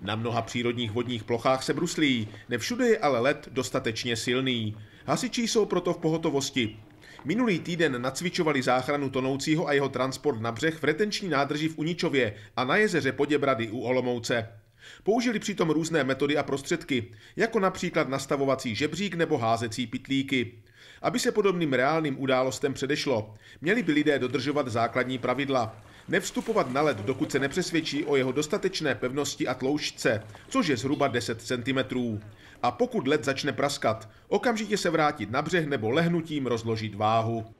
Na mnoha přírodních vodních plochách se bruslí, nevšude je ale led dostatečně silný. Hasiči jsou proto v pohotovosti. Minulý týden nacvičovali záchranu tonoucího a jeho transport na břeh v retenční nádrži v Uničově a na jezeře Poděbrady u Olomouce. Použili přitom různé metody a prostředky, jako například nastavovací žebřík nebo házecí pitlíky. Aby se podobným reálným událostem předešlo, měli by lidé dodržovat základní pravidla, Nevstupovat na led, dokud se nepřesvědčí o jeho dostatečné pevnosti a tloušťce, což je zhruba 10 cm. A pokud led začne praskat, okamžitě se vrátit na břeh nebo lehnutím rozložit váhu.